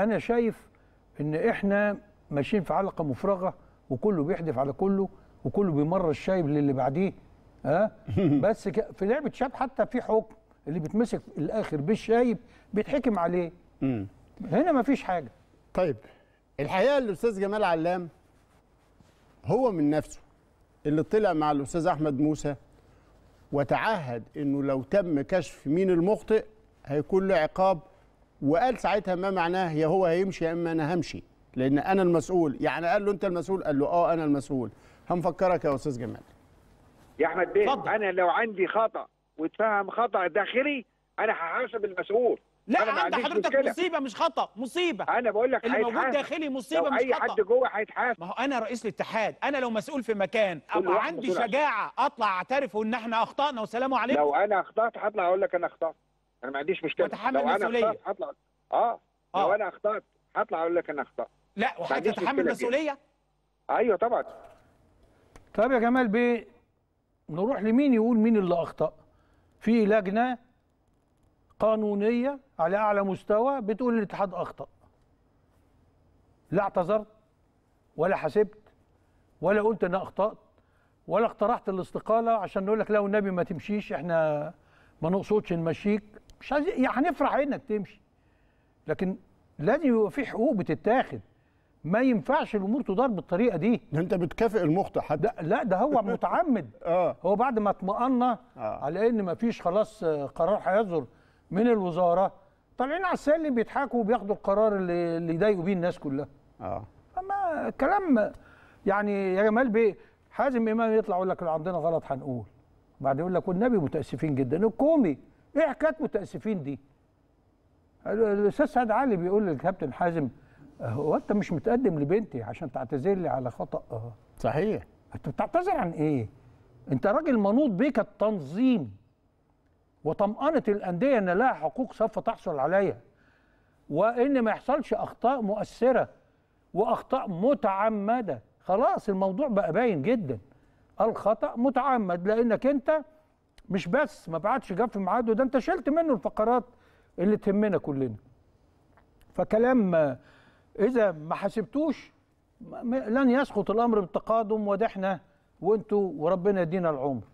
انا شايف ان احنا ماشيين في علقه مفرغه وكله بيحدف على كله وكله بيمر الشايب للي بعديه ها أه؟ بس ك... في لعبه شاب حتى في حكم اللي بيتمسك في الاخر بالشايب بيتحكم عليه مم. هنا ما فيش حاجه طيب الحقيقه الاستاذ جمال علام هو من نفسه اللي طلع مع الاستاذ احمد موسى وتعهد انه لو تم كشف مين المخطئ هيكون له عقاب وقال ساعتها ما معناه يا هو هيمشي يا اما انا همشي لان انا المسؤول يعني قال له انت المسؤول قال له اه انا المسؤول هنفكرك يا استاذ جمال يا احمد بيه فضل. انا لو عندي خطا واتفهم خطا داخلي انا هحاسب المسؤول لا أنا عند حضرتك مشكلة. مصيبه مش خطا مصيبه انا بقول لك اللي موجود داخلي مصيبه مش اي خطأ. حد جوه هيتحاسب ما هو انا رئيس الاتحاد انا لو مسؤول في مكان او عندي شجاعه اطلع اعترف ان احنا اخطانا والسلام عليكم لو انا اخطات هطلع اقول لك انا اخطات انا ما عنديش مشكله وتحمل لو انا اخطات هطلع آه. اه لو انا اخطات هطلع اقول لك انا اخطات لا وهتتحمل مسؤوليه ايوه طبعا طب يا جمال بيه نروح لمين يقول مين اللي اخطا في لجنه قانونيه على اعلى مستوى بتقول الاتحاد اخطا لا اعتذرت ولا حسبت ولا قلت انا اخطات ولا اقترحت الاستقاله عشان نقول لك لا والنبي ما تمشيش احنا ما نقصدش نمشيك مش عايز يعني هنفرح انك تمشي لكن لازم يبقى في حقوق بتتاخد ما ينفعش الامور تدار بالطريقه دي ده انت بتكافئ المخطئ حتى لا ده هو متعمد آه. هو بعد ما اطمأنا آه. على ان ما فيش خلاص آه، قرار هيصدر من الوزاره طالعين على السلم بيضحكوا وبياخدوا القرار اللي, اللي يضايقوا بيه الناس كلها اه اما كلام يعني يا جمال بيه حازم امام يطلع يقول لك اللي عندنا غلط هنقول بعد يقول لك والنبي متاسفين جدا الكومي ايه حكايه متاسفين دي الاستاذ سعد علي بيقول للكابتن حازم هو انت مش متقدم لبنتي عشان تعتذر لي على خطا صحيح انت بتعتذر عن ايه انت راجل منوط بيك التنظيم وطمأنة الأندية أن لها حقوق سوف تحصل عليها وإن ما يحصلش أخطاء مؤثرة وأخطاء متعمدة خلاص الموضوع بقى باين جدا الخطأ متعمد لأنك أنت مش بس ما بعتش جاب في ميعاده ده انت شلت منه الفقرات اللي تهمنا كلنا فكلام اذا ما حسبتوش لن يسقط الامر بالتقادم احنا وانتوا وربنا يدينا العمر